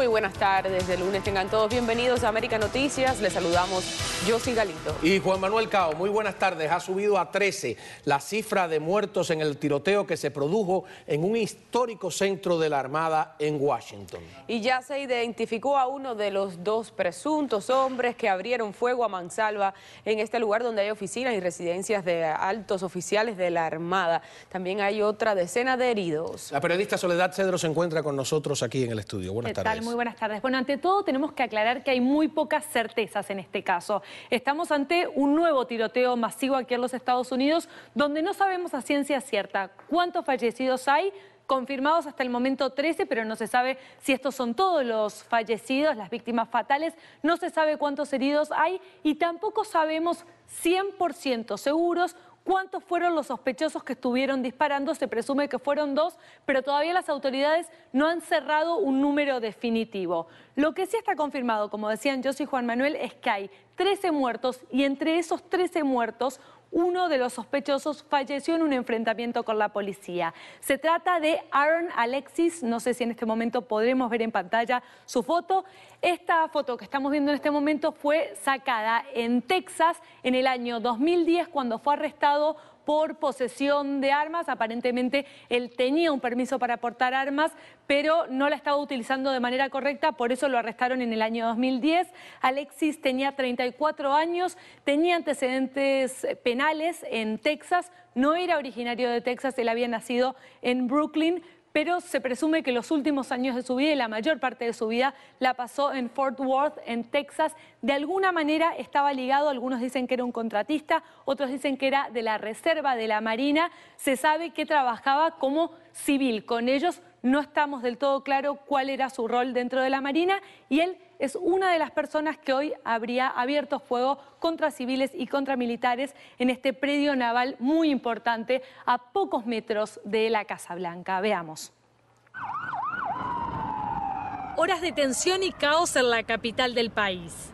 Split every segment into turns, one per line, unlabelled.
Muy buenas tardes de lunes. Tengan todos bienvenidos a América Noticias. Les saludamos soy Galito. Y Juan Manuel Cao, muy buenas tardes. Ha subido a 13 la cifra de muertos en el tiroteo que se produjo en un histórico centro de la Armada en Washington. Y ya se identificó a uno de los dos presuntos hombres que abrieron fuego a Mansalva en este lugar donde hay oficinas y residencias de altos oficiales de la Armada. También hay otra decena de heridos. La periodista Soledad Cedro se encuentra con nosotros aquí en el estudio. Buenas tardes. Muy buenas tardes. Bueno, ante todo tenemos que aclarar que hay muy pocas certezas en este caso. Estamos ante un nuevo tiroteo masivo aquí en los Estados Unidos, donde no sabemos a ciencia cierta cuántos fallecidos hay, confirmados hasta el momento 13, pero no se sabe si estos son todos los fallecidos, las víctimas fatales, no se sabe cuántos heridos hay y tampoco sabemos 100% seguros cuántos fueron los sospechosos que estuvieron disparando. Se presume que fueron dos, pero todavía las autoridades no han cerrado un número definitivo. Lo que sí está confirmado, como decían José y Juan Manuel, es que hay 13 muertos y entre esos 13 muertos, uno de los sospechosos falleció en un enfrentamiento con la policía. Se trata de Aaron Alexis, no sé si en este momento podremos ver en pantalla su foto. Esta foto que estamos viendo en este momento fue sacada en Texas en el año 2010 cuando fue arrestado por posesión de armas. Aparentemente él tenía un permiso para portar armas, pero no la estaba utilizando de manera correcta, por eso lo arrestaron en el año 2010. Alexis tenía 34 años, tenía antecedentes eh, penales en Texas, no era originario de Texas, él había nacido en Brooklyn, pero se presume que los últimos años de su vida y la mayor parte de su vida la pasó en Fort Worth, en Texas. De alguna manera estaba ligado, algunos dicen que era un contratista, otros dicen que era de la Reserva de la Marina. Se sabe que trabajaba como civil con ellos no estamos del todo claro cuál era su rol dentro de la Marina y él es una de las personas que hoy habría abierto fuego contra civiles y contra militares en este predio naval muy importante a pocos metros de la Casa Blanca. Veamos. Horas de tensión y caos en la capital del país.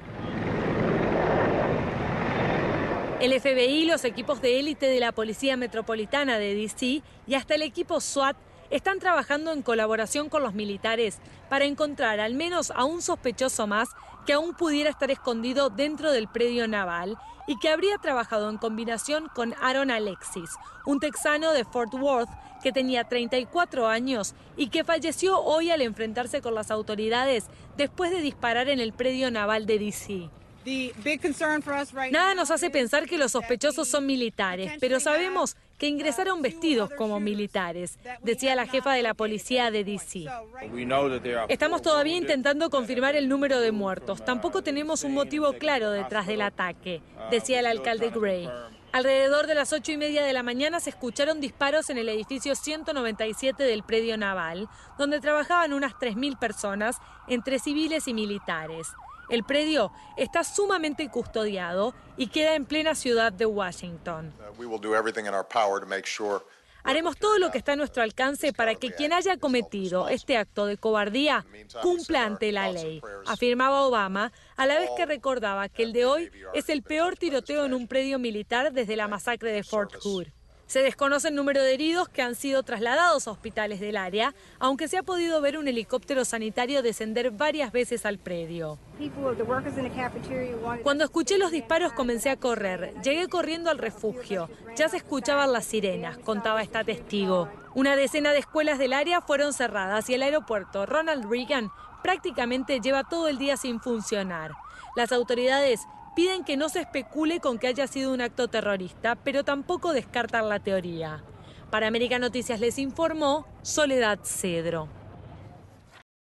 El FBI, los equipos de élite de la Policía Metropolitana de DC y hasta el equipo SWAT están trabajando en colaboración con los militares para encontrar al menos a un sospechoso más que aún pudiera estar escondido dentro del predio naval y que habría trabajado en combinación con Aaron Alexis, un texano de Fort Worth que tenía 34 años y que falleció hoy al enfrentarse con las autoridades después de disparar en el predio naval de DC. Nada nos hace pensar que los sospechosos son militares, pero sabemos que ingresaron vestidos como militares, decía la jefa de la policía de DC. Estamos todavía intentando confirmar el número de muertos. Tampoco tenemos un motivo claro detrás del ataque, decía el alcalde Gray. Alrededor de las ocho y media de la mañana se escucharon disparos en el edificio 197 del predio naval, donde trabajaban unas 3.000 personas, entre civiles y militares. El predio está sumamente custodiado y queda en plena ciudad de Washington. Haremos todo lo que está a nuestro alcance para que quien haya cometido este acto de cobardía cumpla ante la ley, afirmaba Obama, a la vez que recordaba que el de hoy es el peor tiroteo en un predio militar desde la masacre de Fort Hood. Se desconoce el número de heridos que han sido trasladados a hospitales del área, aunque se ha podido ver un helicóptero sanitario descender varias veces al predio. Cuando escuché los disparos comencé a correr. Llegué corriendo al refugio. Ya se escuchaban las sirenas, contaba esta testigo. Una decena de escuelas del área fueron cerradas y el aeropuerto Ronald Reagan prácticamente lleva todo el día sin funcionar. Las autoridades piden que no se especule con que haya sido un acto terrorista, pero tampoco descartan la teoría. Para América Noticias les informó Soledad Cedro.